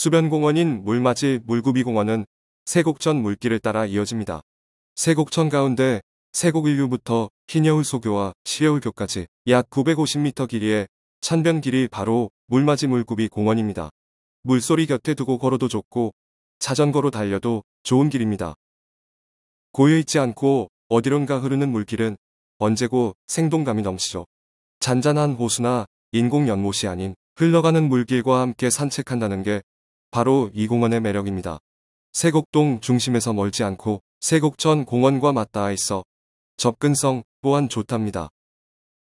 수변공원인 물맞이 물구비공원은 세곡천 물길을 따라 이어집니다. 세곡천 가운데 세곡일류부터 희녀울소교와 시여울교까지 약 950m 길이의 찬변 길이 바로 물맞이 물구비 공원입니다. 물소리 곁에 두고 걸어도 좋고 자전거로 달려도 좋은 길입니다. 고여 있지 않고 어디론가 흐르는 물길은 언제고 생동감이 넘치죠. 잔잔한 호수나 인공 연못이 아닌 흘러가는 물길과 함께 산책한다는 게 바로 이 공원의 매력입니다. 세곡동 중심에서 멀지 않고 세곡천 공원과 맞닿아 있어 접근성 또한 좋답니다.